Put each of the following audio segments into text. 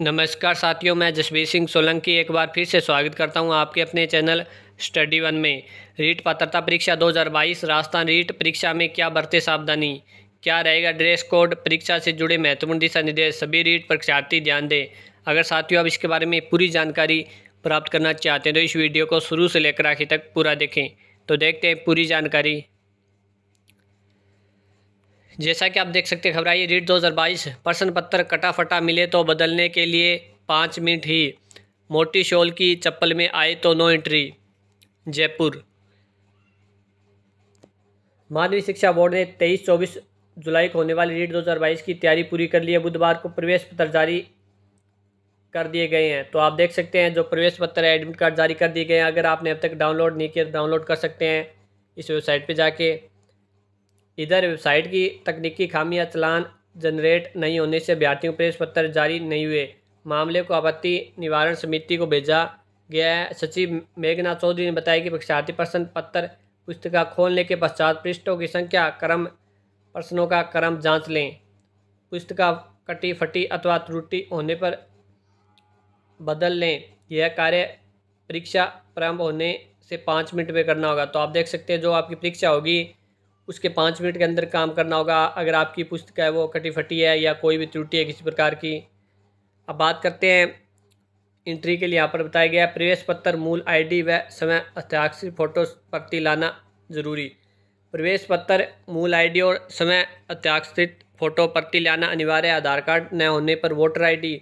नमस्कार साथियों मैं जसबीर सिंह सोलंकी एक बार फिर से स्वागत करता हूं आपके अपने चैनल स्टडी वन में रीट पात्रता परीक्षा 2022 राजस्थान रीट परीक्षा में क्या बरते सावधानी क्या रहेगा ड्रेस कोड परीक्षा से जुड़े महत्वपूर्ण दिशा निर्देश सभी रीट परीक्षार्थी ध्यान दें अगर साथियों आप इसके बारे में पूरी जानकारी प्राप्त करना चाहते हैं तो इस वीडियो को शुरू से लेकर आखिर तक पूरा देखें तो देखते हैं पूरी जानकारी जैसा कि आप देख सकते हैं घबराइए रीट 2022 प्रश्न पत्र कटाफटा मिले तो बदलने के लिए पाँच मिनट ही मोटी शोल की चप्पल में आए तो नो एंट्री जयपुर माध्यमिक शिक्षा बोर्ड ने 23-24 जुलाई को होने वाली रीट 2022 की तैयारी पूरी कर ली है बुधवार को प्रवेश पत्र जारी कर दिए गए हैं तो आप देख सकते हैं जो प्रवेश पत्र है एडमिट कार्ड जारी कर दिए गए हैं अगर आपने अब तक डाउनलोड नहीं किया तो डाउनलोड कर सकते हैं इस वेबसाइट पर जाके इधर वेबसाइट की तकनीकी खामियां चलान जनरेट नहीं होने से अभ्यर्थियों को प्रेस पत्र जारी नहीं हुए मामले को आपत्ति निवारण समिति को भेजा गया है सचिव मेघना चौधरी ने बताया कि परीक्षार्थी प्रश्न पत्र पुस्तिका खोलने के पश्चात पृष्ठों की संख्या क्रम प्रश्नों का क्रम जांच लें पुस्तिका कटी फटी अथवा त्रुटि होने पर बदल लें यह कार्य परीक्षा प्रारंभ होने से पाँच मिनट में करना होगा तो आप देख सकते हैं जो आपकी परीक्षा होगी उसके पाँच मिनट के अंदर काम करना होगा अगर आपकी पुस्तक है वो कटी फटी है या कोई भी त्रुटि है किसी प्रकार की अब बात करते हैं इंट्री के लिए यहाँ पर बताया गया प्रवेश पत्र मूल आईडी व समय हस्ताक्षर फोटो प्रति लाना जरूरी प्रवेश पत्र मूल आईडी और समय हस्ताक्षरित फोटो प्रति लाना अनिवार्य आधार कार्ड न होने पर वोटर आईडी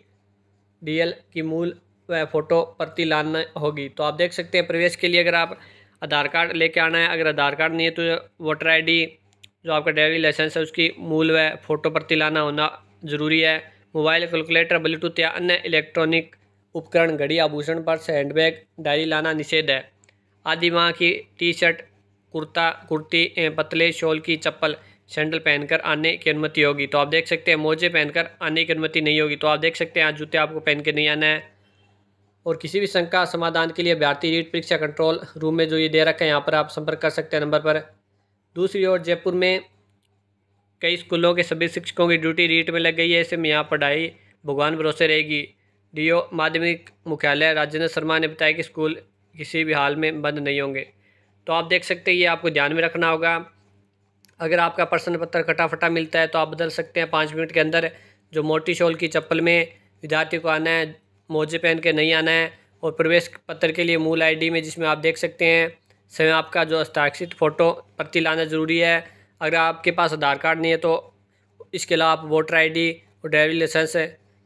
डीएल की मूल व फोटो प्रति लाना होगी तो आप देख सकते हैं प्रवेश के लिए अगर आप आधार कार्ड लेके आना है अगर आधार कार्ड नहीं है तो वोटर आईडी जो आपका ड्राइविंग लाइसेंस है उसकी मूल व फोटो प्रति लाना होना ज़रूरी है मोबाइल कैलकुलेटर ब्लूटूथ या अन्य इलेक्ट्रॉनिक उपकरण घड़ी आभूषण पर्स हैंडबैग डायरी लाना निषेध है आदि माँ की टी शर्ट कुर्ता कुर्ती पतले शॉल की चप्पल सैंडल पहनकर आने की अनुमति होगी तो आप देख सकते हैं मोजे पहनकर आने की अनुमति नहीं होगी तो आप देख सकते हैं आज जूते आपको पहन के नहीं आना है और किसी भी शंका समाधान के लिए भारतीय रीट परीक्षा कंट्रोल रूम में जो ये दे रखा है यहाँ पर आप संपर्क कर सकते हैं नंबर पर दूसरी ओर जयपुर में कई स्कूलों के सभी शिक्षकों की ड्यूटी रीट में लग गई है ऐसे में यहाँ पढ़ाई भगवान भरोसे रहेगी डीओ माध्यमिक मुख्यालय राजेंद्र शर्मा ने बताया कि स्कूल किसी भी हाल में बंद नहीं होंगे तो आप देख सकते हैं ये आपको ध्यान में रखना होगा अगर आपका प्रश्न पत्र खटाफटा मिलता है तो आप बदल सकते हैं पाँच मिनट के अंदर जो मोटी शोल की चप्पल में विद्यार्थी को आना है मोजे पहन के नहीं आना है और प्रवेश पत्र के लिए मूल आईडी में जिसमें आप देख सकते हैं समय आपका जो हस्ताक्षरित फ़ोटो प्रति लाना ज़रूरी है अगर आपके पास आधार कार्ड नहीं है तो इसके अलावा आप वोटर आईडी और ड्राइविंग लाइसेंस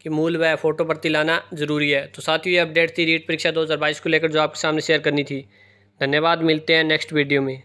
की मूल व फ़ोटो प्रति लाना ज़रूरी है तो साथ ही ये अपडेट थी रीट परीक्षा दो को लेकर जो आपके सामने शेयर करनी थी धन्यवाद मिलते हैं नेक्स्ट वीडियो में